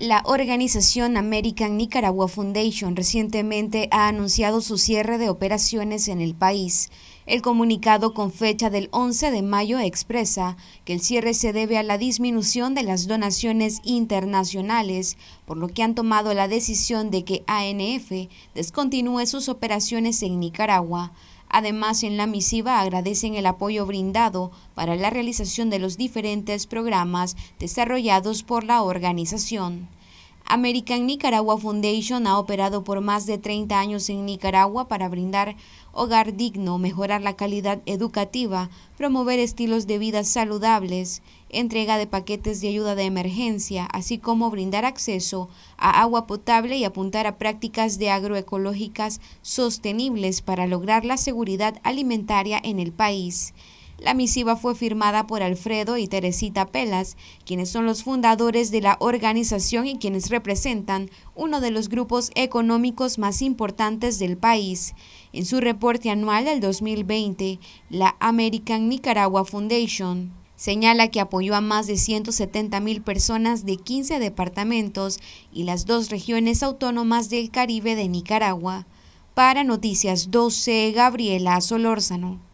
La organización American Nicaragua Foundation recientemente ha anunciado su cierre de operaciones en el país. El comunicado con fecha del 11 de mayo expresa que el cierre se debe a la disminución de las donaciones internacionales, por lo que han tomado la decisión de que ANF descontinúe sus operaciones en Nicaragua. Además, en la misiva agradecen el apoyo brindado para la realización de los diferentes programas desarrollados por la organización. American Nicaragua Foundation ha operado por más de 30 años en Nicaragua para brindar hogar digno, mejorar la calidad educativa, promover estilos de vida saludables, entrega de paquetes de ayuda de emergencia, así como brindar acceso a agua potable y apuntar a prácticas de agroecológicas sostenibles para lograr la seguridad alimentaria en el país. La misiva fue firmada por Alfredo y Teresita Pelas, quienes son los fundadores de la organización y quienes representan uno de los grupos económicos más importantes del país. En su reporte anual del 2020, la American Nicaragua Foundation señala que apoyó a más de 170 mil personas de 15 departamentos y las dos regiones autónomas del Caribe de Nicaragua. Para Noticias 12, Gabriela Solórzano.